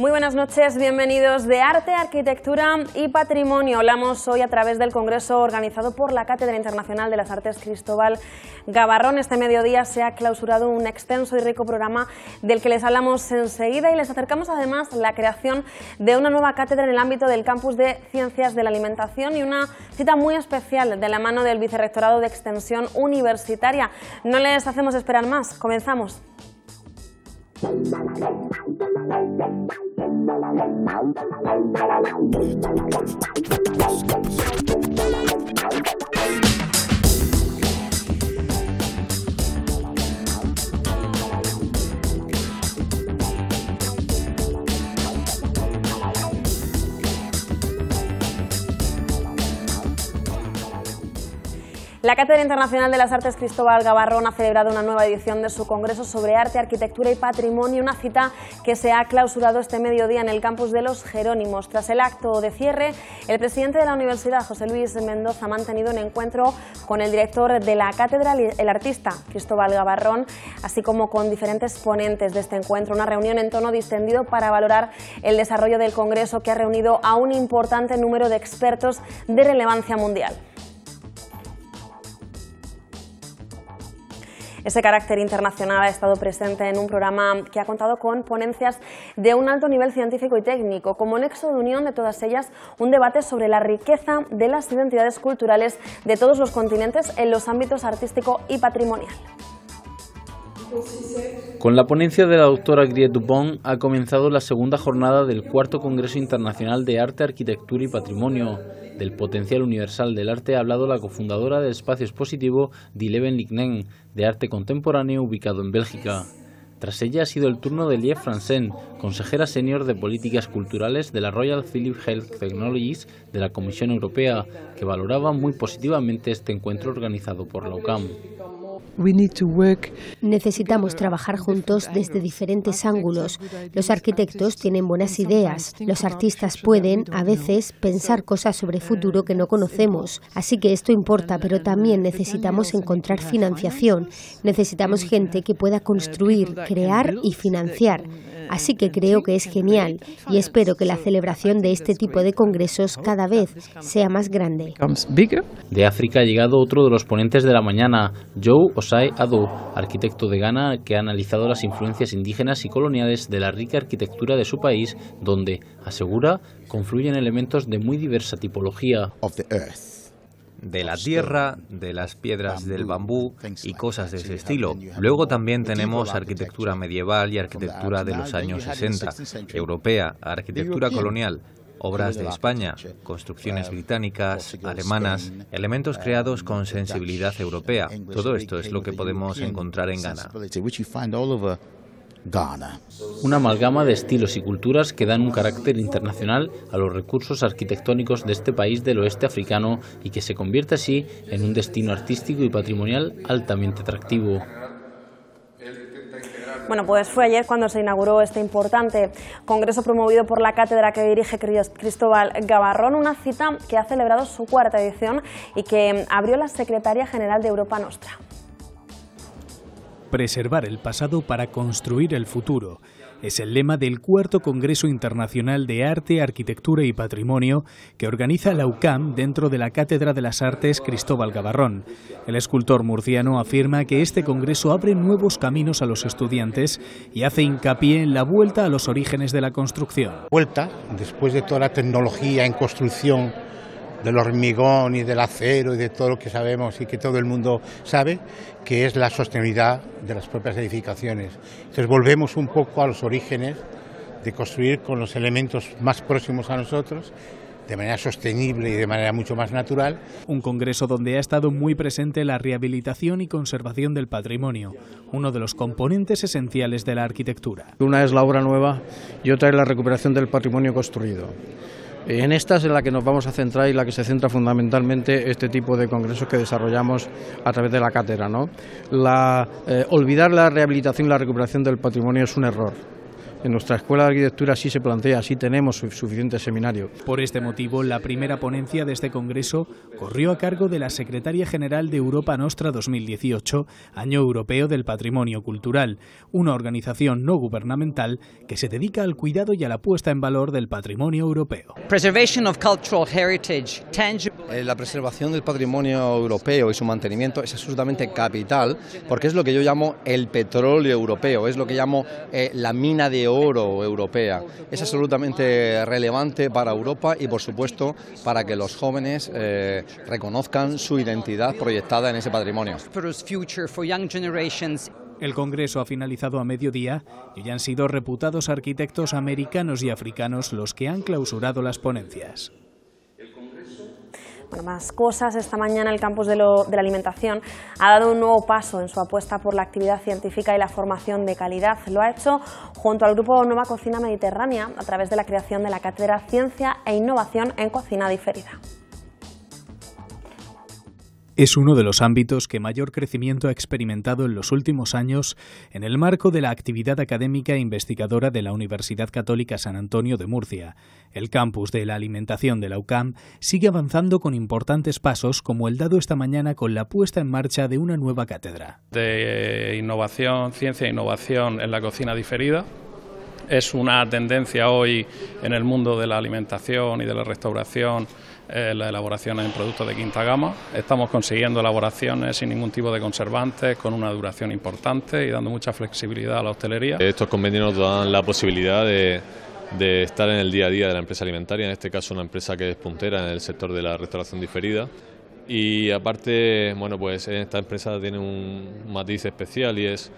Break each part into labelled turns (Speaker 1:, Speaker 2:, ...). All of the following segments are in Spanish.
Speaker 1: Muy buenas noches, bienvenidos de Arte, Arquitectura y Patrimonio. Hablamos hoy a través del congreso organizado por la Cátedra Internacional de las Artes Cristóbal Gabarrón. Este mediodía se ha clausurado un extenso y rico programa del que les hablamos enseguida y les acercamos además la creación de una nueva cátedra en el ámbito del campus de Ciencias de la Alimentación y una cita muy especial de la mano del Vicerrectorado de Extensión Universitaria. No les hacemos esperar más, comenzamos.
Speaker 2: Thank you.
Speaker 1: La Cátedra Internacional de las Artes Cristóbal Gabarrón ha celebrado una nueva edición de su Congreso sobre Arte, Arquitectura y Patrimonio, una cita que se ha clausurado este mediodía en el campus de Los Jerónimos. Tras el acto de cierre, el presidente de la universidad, José Luis Mendoza, ha mantenido un encuentro con el director de la cátedra, el artista Cristóbal Gabarrón, así como con diferentes ponentes de este encuentro. Una reunión en tono distendido para valorar el desarrollo del Congreso que ha reunido a un importante número de expertos de relevancia mundial. Ese carácter internacional ha estado presente en un programa que ha contado con ponencias de un alto nivel científico y técnico, como nexo de unión de todas ellas, un debate sobre la riqueza de las identidades culturales de todos los continentes en los ámbitos artístico y patrimonial.
Speaker 3: Con la ponencia de la doctora Griet Dupont ha comenzado la segunda jornada del cuarto Congreso Internacional de Arte, Arquitectura y Patrimonio, del potencial universal del arte ha hablado la cofundadora del espacio expositivo Dileven Lignen, de arte contemporáneo ubicado en Bélgica. Tras ella ha sido el turno de Liev Franzen, consejera senior de políticas culturales de la Royal Philip Health Technologies de la Comisión Europea, que valoraba muy positivamente este encuentro organizado por la
Speaker 2: Necesitamos trabajar juntos desde diferentes ángulos. Los arquitectos tienen buenas ideas. Los artistas pueden, a veces, pensar cosas sobre futuro que no conocemos. Así que esto importa, pero también necesitamos encontrar financiación. Necesitamos gente que pueda construir, crear y financiar. Así que creo que es genial y espero que la celebración de este tipo de congresos cada vez sea más grande.
Speaker 3: De África ha llegado otro de los ponentes de la mañana, Joe Osai Ado, arquitecto de Ghana que ha analizado las influencias indígenas y coloniales de la rica arquitectura de su país, donde, asegura, confluyen elementos de muy diversa tipología de la tierra, de las piedras del bambú y cosas de ese estilo. Luego también tenemos arquitectura medieval y arquitectura de los años 60, europea, arquitectura colonial, obras de España, uh, construcciones uh, británicas, alemanas, elementos uh, creados con sensibilidad europea. Todo esto es lo que podemos encontrar en Ghana. Ghana. Una amalgama de estilos y culturas que dan un carácter internacional a los recursos arquitectónicos de este país del oeste africano y que se convierte así en un destino artístico y patrimonial altamente atractivo.
Speaker 1: Bueno, pues fue ayer cuando se inauguró este importante congreso promovido por la cátedra que dirige Cristóbal Gabarrón, una cita que ha celebrado su cuarta edición y que abrió la secretaria general de Europa Nostra.
Speaker 4: Preservar el pasado para construir el futuro. Es el lema del cuarto Congreso Internacional de Arte, Arquitectura y Patrimonio que organiza la UCAM dentro de la Cátedra de las Artes Cristóbal Gavarrón. El escultor murciano afirma que este congreso abre nuevos caminos a los estudiantes y hace hincapié en la vuelta a los orígenes de la construcción. Vuelta, después de toda la tecnología en construcción del hormigón y del acero y de todo lo que sabemos y que todo el mundo sabe, que es
Speaker 3: la sostenibilidad de las propias edificaciones. Entonces volvemos un poco a los orígenes
Speaker 4: de construir con los elementos más próximos a nosotros de manera sostenible y de manera mucho más natural. Un congreso donde ha estado muy presente la rehabilitación y conservación del patrimonio, uno de los componentes esenciales de la arquitectura. Una es la obra nueva y otra es la recuperación del patrimonio construido. En esta es en la que nos vamos a centrar y la que se centra fundamentalmente este tipo de congresos que desarrollamos a través de la cátedra. ¿no? Eh, olvidar la rehabilitación y la recuperación del patrimonio es un error. En nuestra Escuela
Speaker 3: de Arquitectura sí se plantea, sí tenemos suficiente seminario.
Speaker 4: Por este motivo, la primera ponencia de este Congreso corrió a cargo de la Secretaria General de Europa Nostra 2018, Año Europeo del Patrimonio Cultural, una organización no gubernamental que se dedica al cuidado y a la puesta en valor del patrimonio europeo.
Speaker 5: Eh, la preservación del patrimonio europeo y su mantenimiento es absolutamente capital porque es lo que yo llamo el petróleo europeo, es lo que llamo eh, la mina de oro europea. Es absolutamente relevante para Europa y, por supuesto, para que los jóvenes eh, reconozcan su identidad proyectada en ese patrimonio.
Speaker 4: El Congreso ha finalizado a mediodía y ya han sido reputados arquitectos americanos y africanos los que han clausurado las ponencias
Speaker 1: bueno, más cosas. Esta mañana el campus de, la alimentación ha dado un nuevo paso en su apuesta por la actividad científica y la formación de calidad. Lo ha hecho junto al grupo Nueva Cocina Mediterránea a través de la creación de la cátedra Ciencia e Innovación en Cocina Diferida.
Speaker 4: Es uno de los ámbitos que mayor crecimiento ha experimentado en los últimos años en el marco de la actividad académica e investigadora de la Universidad Católica San Antonio de Murcia. El campus de la alimentación de la UCAM sigue avanzando con importantes pasos como el dado esta mañana con la puesta en marcha de una nueva cátedra.
Speaker 5: De innovación, ciencia e innovación en la cocina diferida es una tendencia hoy en el mundo de la alimentación y de la restauración las eh, la elaboración en productos de quinta gama. Estamos consiguiendo elaboraciones sin ningún tipo de conservantes, con una duración importante y dando mucha flexibilidad a la hostelería. Estos convenios nos dan la posibilidad de, de estar en el día a día de la empresa alimentaria, en este caso una empresa que es puntera en el sector de la restauración diferida. Y aparte, bueno, pues esta empresa tiene un matiz especial y es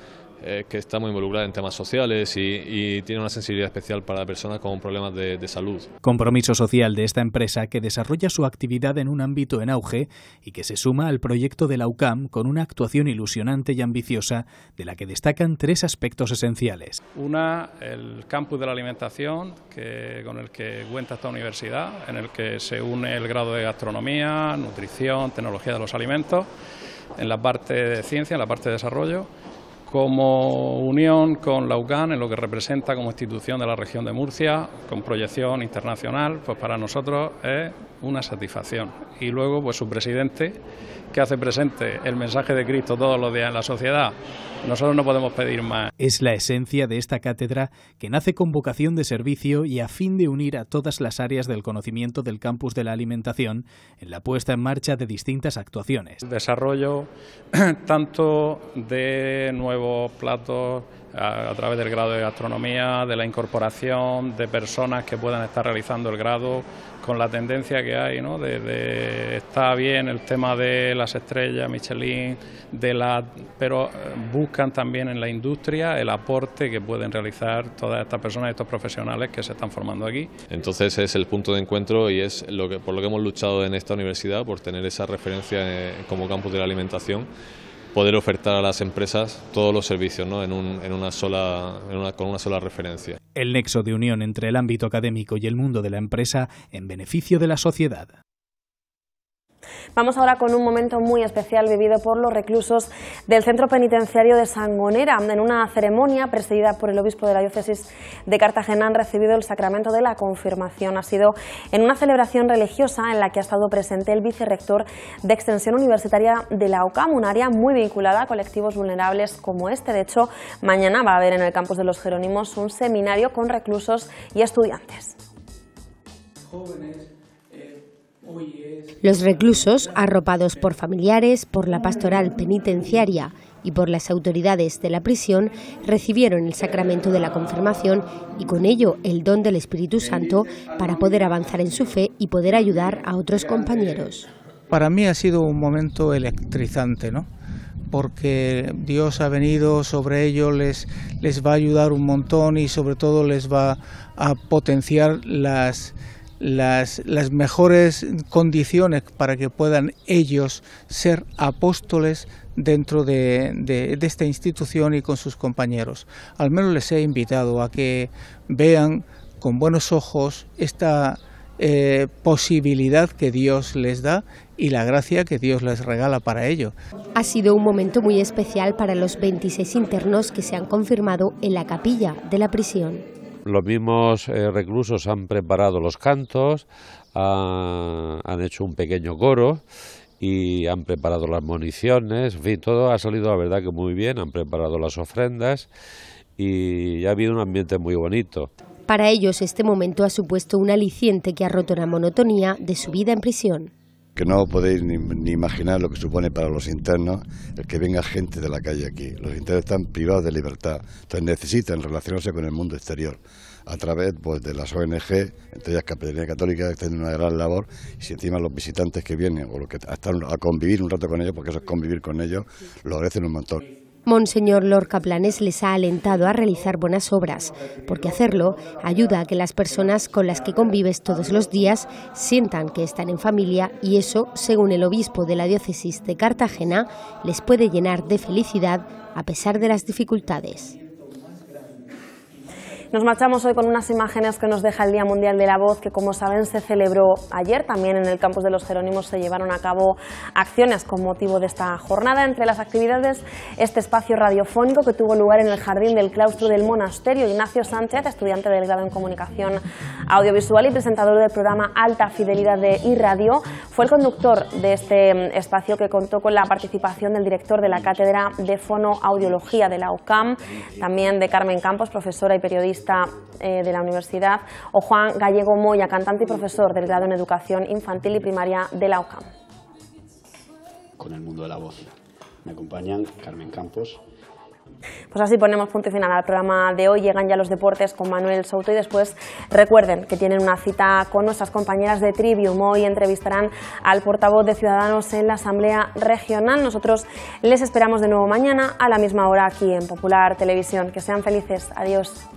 Speaker 5: eh, que está muy involucrada en temas sociales y, tiene una sensibilidad especial para personas con problemas de, salud.
Speaker 4: Compromiso social de esta empresa que desarrolla su actividad en un ámbito en auge y que se suma al proyecto de la UCAM con una actuación ilusionante y ambiciosa de la que destacan tres aspectos esenciales.
Speaker 5: Una, el campus de la alimentación con el que cuenta esta universidad, en el que se une el grado de gastronomía, nutrición, tecnología de los alimentos, en la parte de ciencia, en la parte de desarrollo como unión con la UCAN en lo que representa como institución de la región de Murcia, con proyección internacional, pues para nosotros es una satisfacción. Y luego, pues su presidente que hace presente el mensaje de Cristo todos los días en la
Speaker 4: sociedad, nosotros no podemos pedir más. Es la esencia de esta cátedra que nace con vocación de servicio y a fin de unir a todas las áreas del conocimiento del campus de la alimentación en la puesta en marcha de distintas actuaciones. desarrollo tanto
Speaker 5: de nuevos platos a, través del grado de gastronomía, de la incorporación de personas que puedan estar realizando el grado con la tendencia que hay, ¿no? De, de, está bien el tema de las estrellas, Michelin, de la, pero eh, buscan también en la industria el aporte que pueden realizar todas estas personas, estos profesionales que se están formando aquí. Entonces es el punto de encuentro y es lo que, por lo que hemos luchado en esta universidad, por tener esa referencia eh, como campus de la alimentación poder ofertar a las empresas todos los servicios ¿no? en, sola, con una sola referencia.
Speaker 4: El nexo de unión entre el ámbito académico y el mundo de la empresa en beneficio de la sociedad.
Speaker 1: Vamos ahora con un momento muy especial vivido por los reclusos del Centro Penitenciario de Sangonera. En una ceremonia presidida por el obispo de la diócesis de Cartagena han recibido el sacramento de la confirmación. Ha sido en una celebración religiosa en la que ha estado presente el vicerrector de Extensión Universitaria de la UCAM, un área muy vinculada a colectivos vulnerables como este. De hecho, mañana va a haber en el campus de los Jerónimos un seminario con reclusos y estudiantes.
Speaker 2: Los reclusos, arropados por familiares, por la pastoral penitenciaria y por las autoridades de la prisión, recibieron el sacramento de la confirmación y con ello el don del Espíritu Santo para poder avanzar en su fe y poder ayudar a otros compañeros.
Speaker 3: Para mí ha sido un momento electrizante, ¿no? porque Dios ha venido sobre ellos, les, les va a ayudar un montón y sobre todo les va a potenciar las, las, mejores condiciones para que puedan ellos ser apóstoles dentro de, esta institución y con sus compañeros. Al menos les he invitado a que vean con buenos ojos esta eh, posibilidad que Dios les da y la gracia que Dios les regala para ello.
Speaker 2: Ha sido un momento muy especial para los 26 internos que se han confirmado en la capilla de la prisión.
Speaker 5: Los mismos eh, reclusos han preparado los cantos, ah, han hecho un
Speaker 3: pequeño coro y han preparado las municiones, en fin, todo ha salido la verdad que muy
Speaker 5: bien, han preparado las ofrendas y ha habido un ambiente muy bonito.
Speaker 2: Para ellos este momento ha supuesto un aliciente que ha roto la monotonía de su vida en prisión
Speaker 5: que no podéis ni, imaginar lo que supone para los internos el que venga gente de la calle aquí. Los internos están privados de libertad, entonces necesitan relacionarse con el mundo exterior a través pues, de las ONG, entre ellas Capellanía Católica, que tiene una gran labor, y si encima los visitantes que vienen o los que están a convivir un rato con ellos, porque eso es convivir con ellos, lo agradecen un montón.
Speaker 2: Monseñor Lorca Planes les ha alentado a realizar buenas obras, porque hacerlo ayuda a que las personas con las que convives todos los días sientan que están en familia y eso, según el obispo de la diócesis de Cartagena, les puede llenar de felicidad a pesar de las dificultades.
Speaker 1: Nos marchamos hoy con unas imágenes que nos deja el Día Mundial de la Voz, que como saben se celebró ayer. También en el campus de los Jerónimos se llevaron a cabo acciones con motivo de esta jornada. Entre las actividades, este espacio radiofónico que tuvo lugar en el jardín del claustro del monasterio. Ignacio Sánchez, estudiante del grado en comunicación audiovisual y presentador del programa Alta Fidelidad de iRadio, fue el conductor de este mm, espacio que contó con la participación del director de la Cátedra de Fonoaudiología de la UCAM, también de Carmen Campos, profesora y periodista eh, de la Universidad, o Juan Gallego Moya, cantante y profesor del grado en Educación Infantil y Primaria de la UCAM.
Speaker 4: Con el mundo de la voz. Me acompañan Carmen Campos,
Speaker 1: pues así ponemos punto final al programa de hoy. Llegan ya los deportes con Manuel Souto y después recuerden que tienen una cita con nuestras compañeras de Trivium. Hoy entrevistarán al portavoz de Ciudadanos en la Asamblea Regional. Nosotros les esperamos de nuevo mañana a la misma hora aquí en Popular Televisión. Que sean felices. Adiós.